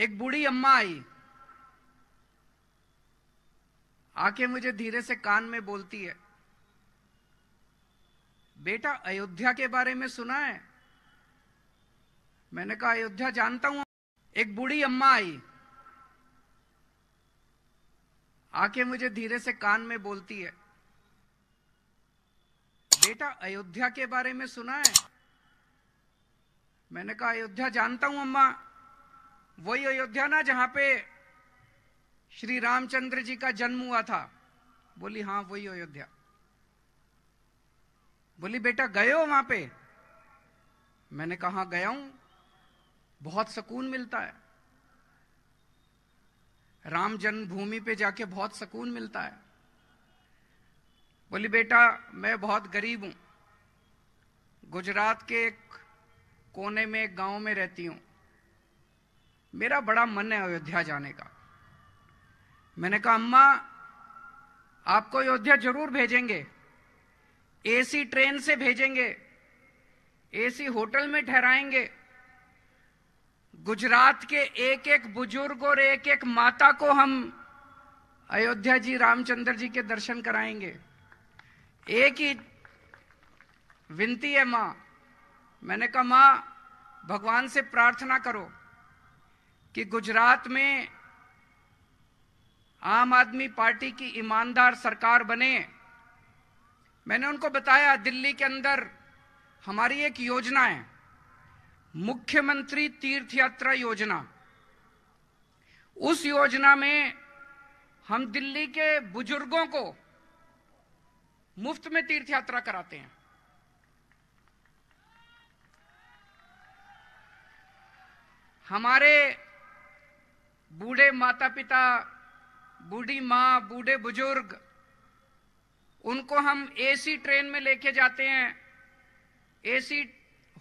एक बूढ़ी अम्मा आई आके मुझे धीरे से कान में बोलती है बेटा अयोध्या के बारे में सुना है मैंने कहा अयोध्या जानता हूं एक बूढ़ी अम्मा आई आके मुझे धीरे से कान में बोलती है बेटा अयोध्या के बारे में सुना है मैंने कहा अयोध्या जानता हूं अम्मा वही अयोध्या ना जहां पे श्री रामचंद्र जी का जन्म हुआ था बोली हां वही अयोध्या बोली बेटा गए हो वहां पे मैंने कहा गया हूं बहुत सुकून मिलता है राम जन्मभूमि पे जाके बहुत सुकून मिलता है बोली बेटा मैं बहुत गरीब हूं गुजरात के एक कोने में एक गांव में रहती हूं मेरा बड़ा मन है अयोध्या जाने का मैंने कहा अम्मा आपको अयोध्या जरूर भेजेंगे एसी ट्रेन से भेजेंगे एसी होटल में ठहराएंगे गुजरात के एक एक बुजुर्ग और एक एक माता को हम अयोध्या जी रामचंद्र जी के दर्शन कराएंगे एक ही विनती है मां मैंने कहा मां भगवान से प्रार्थना करो कि गुजरात में आम आदमी पार्टी की ईमानदार सरकार बने मैंने उनको बताया दिल्ली के अंदर हमारी एक योजना है मुख्यमंत्री तीर्थ यात्रा योजना उस योजना में हम दिल्ली के बुजुर्गों को मुफ्त में तीर्थ यात्रा कराते हैं हमारे बूढ़े माता पिता बूढ़ी माँ बूढ़े बुजुर्ग उनको हम एसी ट्रेन में लेके जाते हैं एसी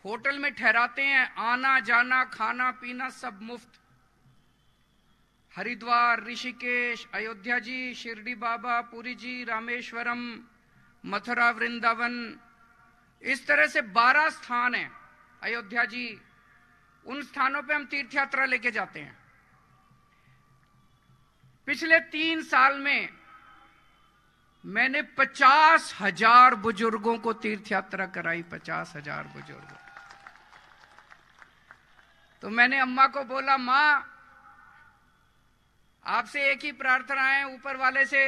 होटल में ठहराते हैं आना जाना खाना पीना सब मुफ्त हरिद्वार ऋषिकेश अयोध्या जी शिरडी बाबा पुरी जी रामेश्वरम मथुरा वृंदावन इस तरह से बारह स्थान हैं अयोध्या जी उन स्थानों पे हम तीर्थ यात्रा लेके जाते हैं पिछले तीन साल में मैंने पचास हजार बुजुर्गों को तीर्थ यात्रा कराई पचास हजार बुजुर्ग तो मैंने अम्मा को बोला मां आपसे एक ही प्रार्थना है ऊपर वाले से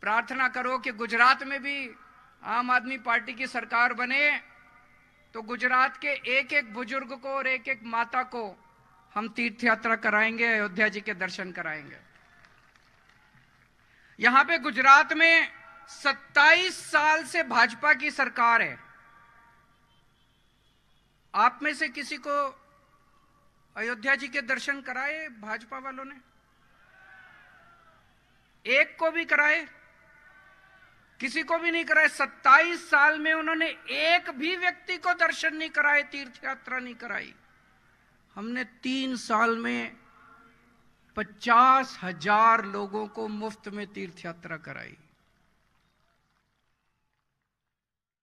प्रार्थना करो कि गुजरात में भी आम आदमी पार्टी की सरकार बने तो गुजरात के एक एक बुजुर्ग को और एक एक माता को हम तीर्थ यात्रा कराएंगे अयोध्या जी के दर्शन कराएंगे यहां पे गुजरात में 27 साल से भाजपा की सरकार है आप में से किसी को अयोध्या जी के दर्शन कराए भाजपा वालों ने एक को भी कराए किसी को भी नहीं कराए 27 साल में उन्होंने एक भी व्यक्ति को दर्शन नहीं कराए तीर्थ यात्रा नहीं कराई हमने तीन साल में पचास हजार लोगों को मुफ्त में तीर्थ यात्रा कराई